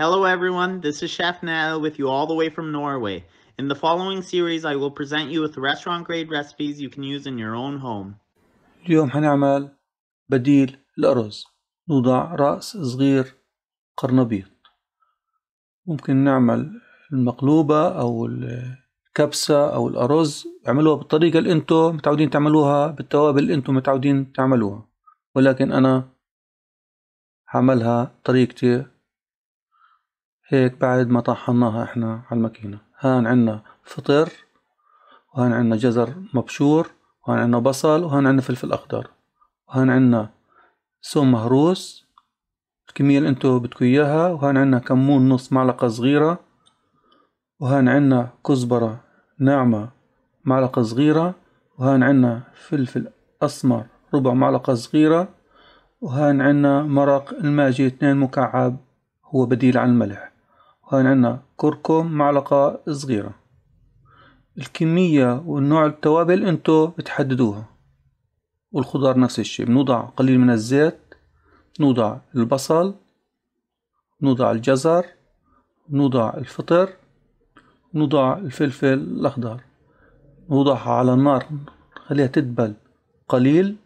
Hello everyone, this is Chef Nell with you all the way from Norway. In the following series I will present you with restaurant grade recipes you can use in your own home. اليوم حنعمل بديل الأرز نوضع رأس صغير قرنبيط ممكن نعمل المقلوبة أو الكبسة أو الأرز اعملوها بالطريقة اللي انتو متعودين تعملوها بالتوابل اللي انتو متعودين تعملوها ولكن أنا حعملها طريقتي هيك بعد ما طحناها احنا على الماكينة هان عنا فطر وهان عنا جزر مبشور وهان عنا بصل وهان عنا فلفل أخضر وهان عنا ثوم مهروس الكمية اللي انتو بدكو اياها وهان عنا كمون نص معلقة صغيرة وهان عنا كزبرة ناعمة معلقة صغيرة وهان عنا فلفل أسمر ربع معلقة صغيرة وهان عنا مرق الماجي اثنين مكعب هو بديل عن الملح وهنا عندنا كركم معلقة صغيرة الكمية والنوع التوابل انتو بتحددوها والخضار نفس الشيء بنوضع قليل من الزيت نوضع البصل نوضع الجزر نوضع الفطر نوضع الفلفل الأخضر نوضعها على النار نخليها تدبل قليل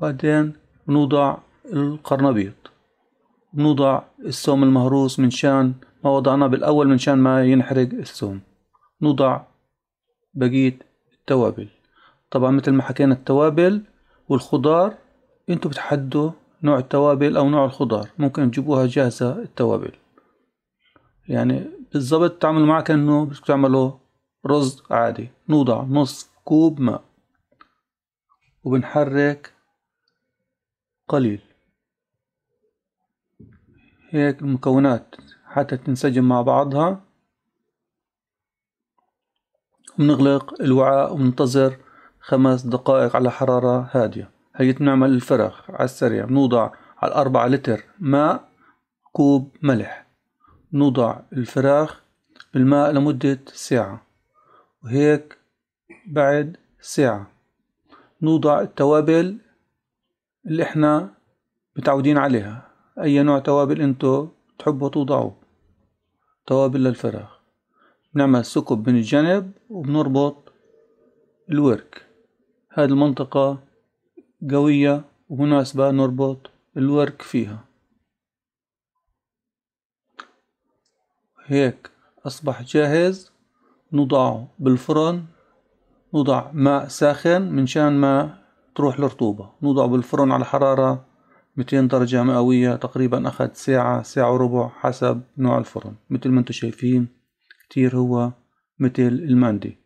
بعدين نوضع القرنبيط نوضع الثوم المهروس من شان ما وضعناه بالأول من شان ما ينحرق الثوم نوضع بقية التوابل طبعا مثل ما حكينا التوابل والخضار انتوا بتحدوا نوع التوابل أو نوع الخضار ممكن تجيبوها جاهزة التوابل يعني بالضبط تعملوا معها كأنه بتعملوا رز عادي نوضع نص كوب ماء وبنحرك قليل هيك المكونات حتى تنسجم مع بعضها بنغلق الوعاء وبننتظر خمس دقائق على حرارة هادية هي بنعمل الفرخ على السريع بنوضع على الأربعة لتر ماء كوب ملح نوضع الفراخ بالماء لمدة ساعة وهيك بعد ساعة نوضع التوابل اللي احنا متعودين عليها أي نوع توابل أنتو تحبوا توضعوا توابل للفراخ بنعمل ثقب من الجنب وبنربط الورك هاد المنطقة قوية ومناسبة نربط الورك فيها هيك أصبح جاهز نضعه بالفرن نضع ماء ساخن من شان ما تروح الرطوبة نوضعه بالفرن على حرارة 200 درجة مئوية تقريبا أخذ ساعة ساعة وربع حسب نوع الفرن مثل ما انتم شايفين كتير هو مثل المندي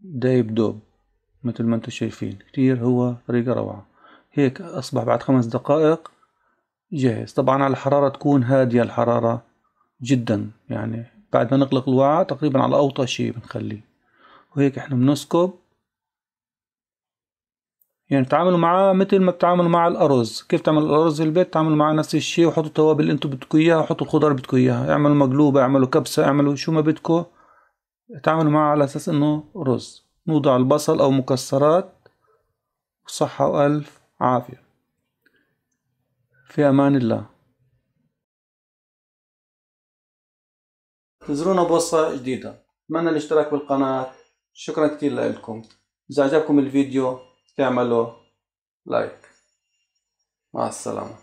دايب دوب مثل ما انتم شايفين كتير هو طريقة روعة هيك أصبح بعد خمس دقائق جاهز طبعا على الحرارة تكون هادية الحرارة جدا يعني بعد ما نغلق الوعاء تقريبا على أوطى شيء بنخليه وهيك احنا بنسكب يعني تعاملوا معاه مثل ما بتعاملوا مع الارز كيف تعمل الارز في البيت تعاملوا معاه نفس الشيء وحطوا التوابل اللي انتم بدكم اياها وحطوا الخضار اللي بدكم اياها اعملوا مقلوبه اعملوا كبسه اعملوا شو ما بدكم تعاملوا معاه على اساس انه رز نوضع البصل او مكسرات صحة والف عافية في امان الله تزرونا بوصة جديدة اتمنى الاشتراك بالقناة شكرا كتير لكم اذا عجبكم الفيديو Tamalo like Masalama.